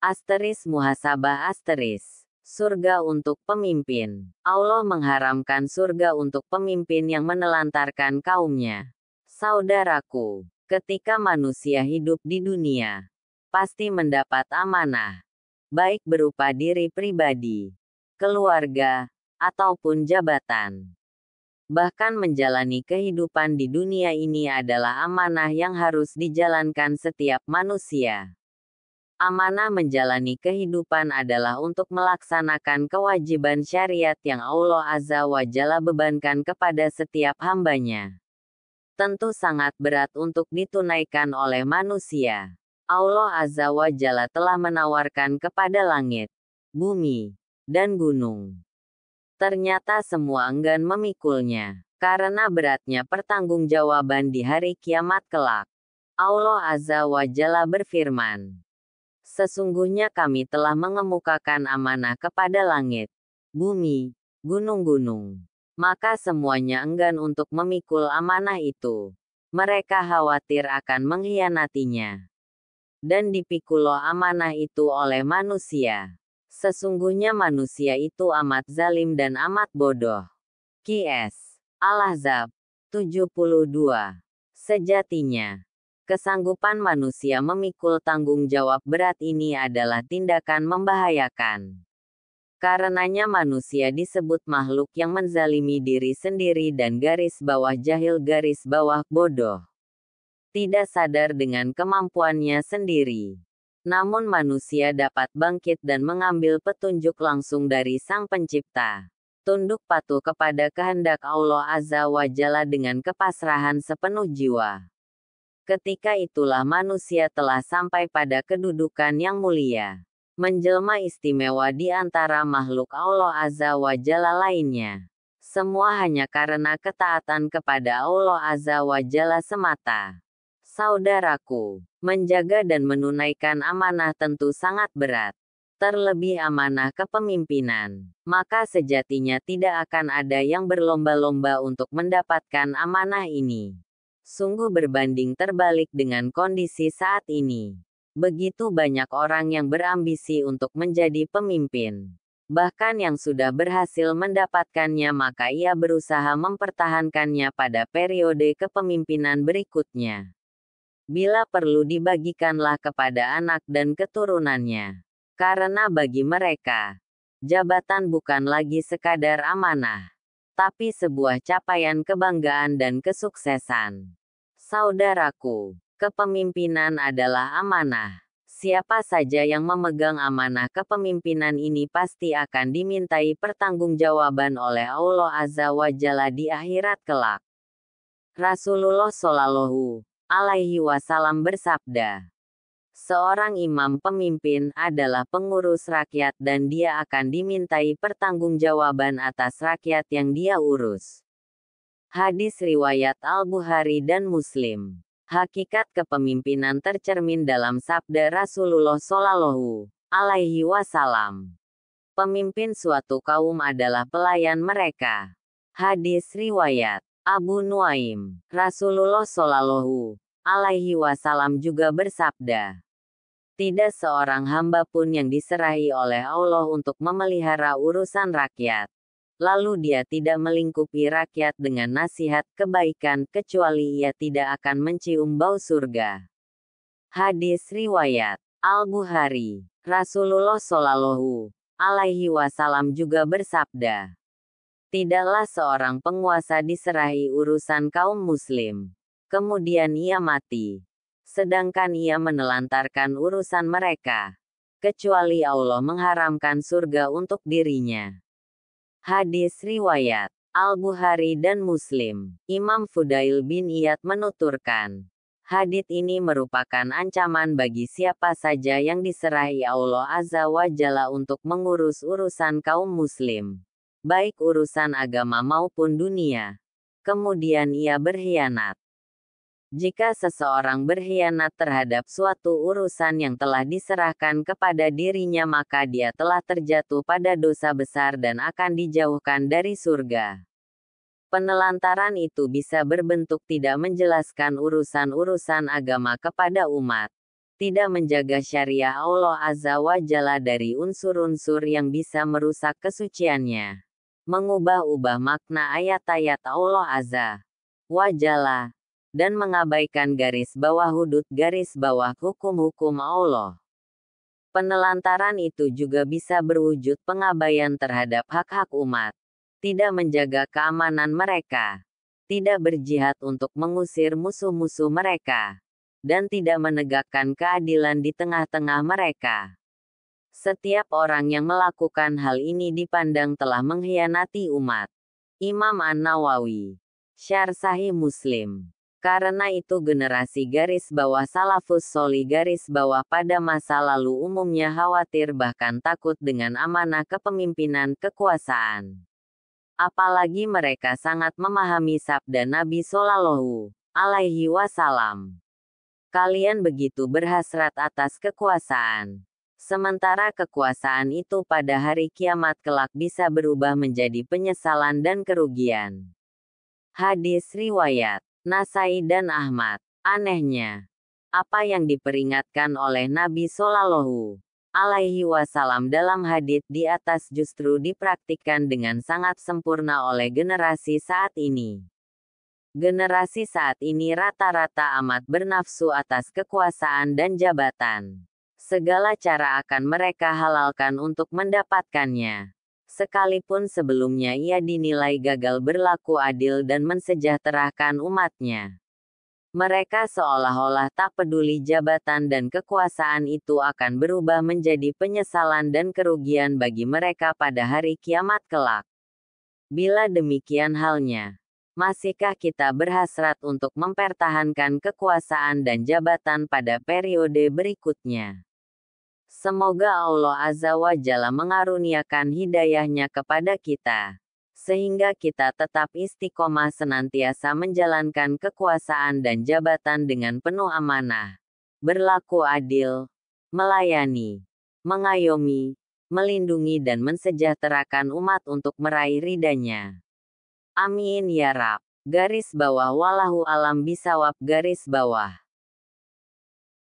Asteris muhasabah asteris. Surga untuk pemimpin. Allah mengharamkan surga untuk pemimpin yang menelantarkan kaumnya. Saudaraku, ketika manusia hidup di dunia, pasti mendapat amanah, baik berupa diri pribadi, keluarga, ataupun jabatan. Bahkan menjalani kehidupan di dunia ini adalah amanah yang harus dijalankan setiap manusia. Amanah menjalani kehidupan adalah untuk melaksanakan kewajiban syariat yang Allah Azza wa Jalla bebankan kepada setiap hambanya. Tentu sangat berat untuk ditunaikan oleh manusia. Allah Azza wa Jalla telah menawarkan kepada langit, bumi, dan gunung. Ternyata semua enggan memikulnya, karena beratnya pertanggungjawaban di hari kiamat kelak. Allah Azza wa Jalla berfirman, Sesungguhnya kami telah mengemukakan amanah kepada langit, bumi, gunung-gunung. Maka semuanya enggan untuk memikul amanah itu. Mereka khawatir akan mengkhianatinya. Dan dipikuloh amanah itu oleh manusia. Sesungguhnya manusia itu amat zalim dan amat bodoh. Qs. Al-Ahzab 72. Sejatinya, Kesanggupan manusia memikul tanggung jawab berat ini adalah tindakan membahayakan. Karenanya manusia disebut makhluk yang menzalimi diri sendiri dan garis bawah jahil garis bawah bodoh. Tidak sadar dengan kemampuannya sendiri. Namun manusia dapat bangkit dan mengambil petunjuk langsung dari Sang Pencipta. Tunduk patuh kepada kehendak Allah Azza wa Jalla dengan kepasrahan sepenuh jiwa. Ketika itulah manusia telah sampai pada kedudukan yang mulia. Menjelma istimewa di antara makhluk Allah Azza wa Jalla lainnya. Semua hanya karena ketaatan kepada Allah Azza wa Jalla semata. Saudaraku, menjaga dan menunaikan amanah tentu sangat berat terlebih amanah kepemimpinan, maka sejatinya tidak akan ada yang berlomba-lomba untuk mendapatkan amanah ini sungguh berbanding terbalik dengan kondisi saat ini. Begitu banyak orang yang berambisi untuk menjadi pemimpin. Bahkan yang sudah berhasil mendapatkannya maka ia berusaha mempertahankannya pada periode kepemimpinan berikutnya. Bila perlu dibagikanlah kepada anak dan keturunannya. Karena bagi mereka, jabatan bukan lagi sekadar amanah, tapi sebuah capaian kebanggaan dan kesuksesan. Saudaraku, kepemimpinan adalah amanah. Siapa saja yang memegang amanah kepemimpinan ini pasti akan dimintai pertanggungjawaban oleh Allah Azza wa Jalla di akhirat kelak. Rasulullah Shallallahu alaihi wasallam bersabda, "Seorang imam pemimpin adalah pengurus rakyat dan dia akan dimintai pertanggungjawaban atas rakyat yang dia urus." Hadis riwayat Al-Bukhari dan Muslim. Hakikat kepemimpinan tercermin dalam sabda Rasulullah Shallallahu alaihi wasallam. Pemimpin suatu kaum adalah pelayan mereka. Hadis riwayat Abu Nuaim, Rasulullah Shallallahu alaihi wasallam juga bersabda, tidak seorang hamba pun yang diserahi oleh Allah untuk memelihara urusan rakyat lalu dia tidak melingkupi rakyat dengan nasihat kebaikan kecuali ia tidak akan mencium bau surga. Hadis riwayat Al-Bukhari, Rasulullah Shallallahu alaihi wasallam juga bersabda, "Tidaklah seorang penguasa diserahi urusan kaum muslim, kemudian ia mati, sedangkan ia menelantarkan urusan mereka, kecuali Allah mengharamkan surga untuk dirinya." Hadis riwayat Al-Bukhari dan Muslim. Imam Fudail bin Iyad menuturkan, hadit ini merupakan ancaman bagi siapa saja yang diserahi Allah Azza wa Jalla untuk mengurus urusan kaum muslim, baik urusan agama maupun dunia. Kemudian ia berkhianat. Jika seseorang berkhianat terhadap suatu urusan yang telah diserahkan kepada dirinya, maka dia telah terjatuh pada dosa besar dan akan dijauhkan dari surga. Penelantaran itu bisa berbentuk tidak menjelaskan urusan-urusan agama kepada umat, tidak menjaga syariah Allah Azza wa Jalla dari unsur-unsur yang bisa merusak kesuciannya, mengubah-ubah makna ayat-ayat Allah Azza wa Jalla dan mengabaikan garis bawah hudud garis bawah hukum-hukum Allah. Penelantaran itu juga bisa berwujud pengabaian terhadap hak-hak umat, tidak menjaga keamanan mereka, tidak berjihad untuk mengusir musuh-musuh mereka, dan tidak menegakkan keadilan di tengah-tengah mereka. Setiap orang yang melakukan hal ini dipandang telah mengkhianati umat. Imam An-Nawawi, Syar Sahih Muslim karena itu generasi garis bawah salafus soli garis bawah pada masa lalu umumnya khawatir bahkan takut dengan amanah kepemimpinan kekuasaan. Apalagi mereka sangat memahami sabda Nabi Sallallahu Alaihi Wasallam. Kalian begitu berhasrat atas kekuasaan. Sementara kekuasaan itu pada hari kiamat kelak bisa berubah menjadi penyesalan dan kerugian. Hadis Riwayat Nasai dan Ahmad. Anehnya, apa yang diperingatkan oleh Nabi Shallallahu alaihi wasallam dalam hadits di atas justru dipraktikkan dengan sangat sempurna oleh generasi saat ini. Generasi saat ini rata-rata amat bernafsu atas kekuasaan dan jabatan. Segala cara akan mereka halalkan untuk mendapatkannya sekalipun sebelumnya ia dinilai gagal berlaku adil dan mensejahterakan umatnya. Mereka seolah-olah tak peduli jabatan dan kekuasaan itu akan berubah menjadi penyesalan dan kerugian bagi mereka pada hari kiamat kelak. Bila demikian halnya, masihkah kita berhasrat untuk mempertahankan kekuasaan dan jabatan pada periode berikutnya? Semoga Allah Azza wa Jalla mengaruniakan hidayahnya kepada kita. Sehingga kita tetap istiqomah senantiasa menjalankan kekuasaan dan jabatan dengan penuh amanah. Berlaku adil, melayani, mengayomi, melindungi dan mensejahterakan umat untuk meraih ridanya. Amin ya Rab. Garis bawah walahu alam bisawab garis bawah.